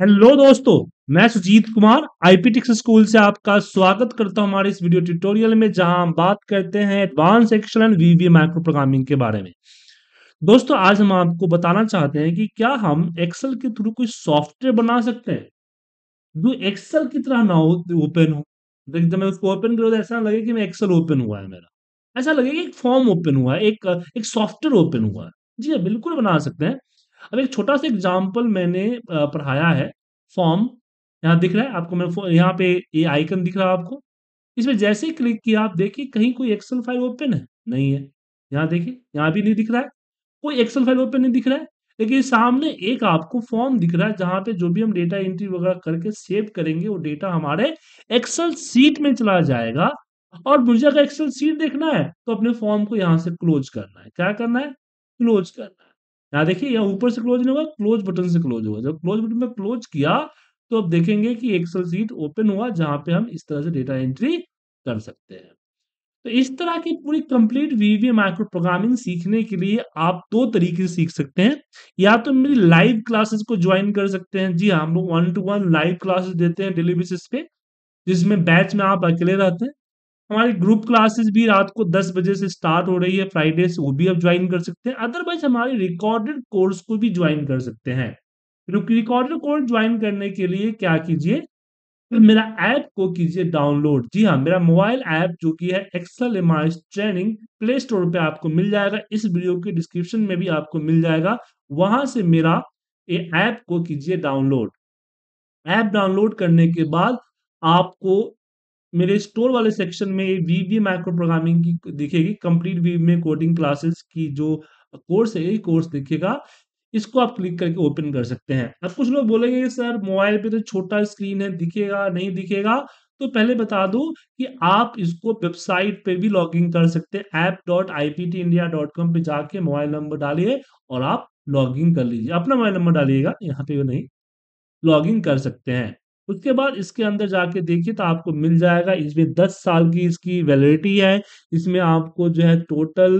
Hello दोस्तों मैं Sujit Kumar आईपीटिक्स school से आपका स्वागत करता हूं हमारे इस वीडियो ट्यूटोरियल में जहां हम बात करते हैं advance action and VB micro programming के बारे में दोस्तों आज हम आपको बताना चाहते हैं कि क्या हम एक्सेल के थ्रू कोई सॉफ्टवेयर बना सकते हैं जो एक्सेल की तरह ना हो ओपन तो हो जब मैं उसको ओपन करूँ तो ऐसा लगे कि मैं एक्सेल ओपन हुआ है मेरा ऐसा लगे कि एक फॉर्म ओपन हुआ है एक एक सॉफ्टवेयर ओपन हुआ है जी हाँ, बिल्कुल बना सकते हैं अब एक छोटा सा एग्जाम्पल मैंने पढ़ाया है फॉर्म यहाँ दिख रहा है आपको मैं यहाँ पे ये आइकन दिख रहा है आपको इसमें जैसे ही क्लिक किया आप देखिए कहीं कोई एक्सेल फाइल ओपन है नहीं है यहाँ देखिए यहाँ भी नहीं दिख रहा है कोई एक्सेल फाइल ओपन नहीं दिख रहा है लेकिन सामने एक आपको फॉर्म दिख रहा है जहां पे जो भी हम डेटा एंट्री वगैरह करके सेव करेंगे वो डेटा हमारे एक्सेल सीट में चला जाएगा और मुझे अगर एक्सेल सीट देखना है तो अपने फॉर्म को यहाँ से क्लोज करना है क्या करना है क्लोज करना है यहाँ देखिए यह ऊपर से क्लोज नहीं होगा क्लोज बटन से क्लोज होगा जब क्लोज बटन में क्लोज किया तो अब देखेंगे कि एक्सेल सीट ओपन हुआ जहां पे हम इस तरह से डेटा एंट्री कर सकते हैं तो इस तरह की पूरी कंप्लीट वीवी माइक्रो प्रोग्रामिंग सीखने के लिए आप दो तरीके से सीख सकते हैं या तो मेरी लाइव क्लासेस को ज्वाइन कर सकते हैं जी हाँ, हम लोग one to one live classes देते हैं डेली बेसिस पे जिसमें बैच में आप अकेले रहते हैं हमारी ग्रुप क्लासेस भी रात को दस बजे से स्टार्ट हो रही है फ्राइडे से वो भी आप ज्वाइन कर सकते हैं अदरवाइज हमारे रिकॉर्डेड कोर्स को भी ज्वाइन कर सकते हैं रिकॉर्डेड कोर्स ज्वाइन करने के लिए क्या कीजिए तो मेरा ऐप को कीजिए डाउनलोड जी हाँ मेरा मोबाइल ऐप जो कि है Excel M training play store पे आपको मिल जाएगा इस वीडियो के डिस्क्रिप्शन में भी आपको मिल जाएगा वहां से मेरा ये ऐप को कीजिए डाउनलोड ऐप डाउनलोड करने के बाद आपको मेरे स्टोर वाले सेक्शन में वीवी माइक्रो प्रोग्रामिंग की दिखेगी कंप्लीट वीव में कोडिंग क्लासेस की जो कोर्स है ये कोर्स दिखेगा इसको आप क्लिक करके ओपन कर सकते हैं अब कुछ लोग बोलेंगे सर मोबाइल पे तो छोटा स्क्रीन है दिखेगा नहीं दिखेगा तो पहले बता दो कि आप इसको वेबसाइट पे भी लॉग इन कर सकते हैं app dot I P T India dot com पे जाके मोबाइल नंबर डालिए और आप लॉग इन कर लीजिए अपना मोबाइल नंबर डालिएगा यहाँ पे नहीं लॉग इन कर सकते हैं उसके बाद इसके अंदर जाके देखिए तो आपको मिल जाएगा इसमें दस साल की इसकी वैलिडिटी है इसमें आपको जो है टोटल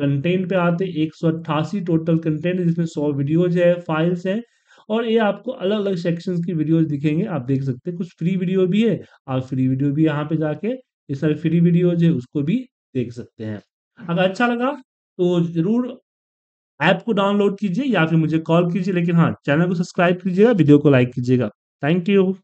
कंटेंट पे आते एक सौ अट्ठासी टोटल कंटेंट जिसमें सौ वीडियोज है फाइल्स हैं और ये आपको अलग अलग सेक्शंस की वीडियोज दिखेंगे आप देख सकते हैं कुछ फ्री वीडियो भी है आप फ्री वीडियो भी यहाँ पे जाके ये सारे फ्री वीडियोज है उसको भी देख सकते हैं अगर अच्छा लगा तो जरूर ऐप को डाउनलोड कीजिए या फिर मुझे कॉल कीजिए लेकिन हाँ चैनल को सब्सक्राइब कीजिएगा वीडियो को लाइक कीजिएगा Thank you.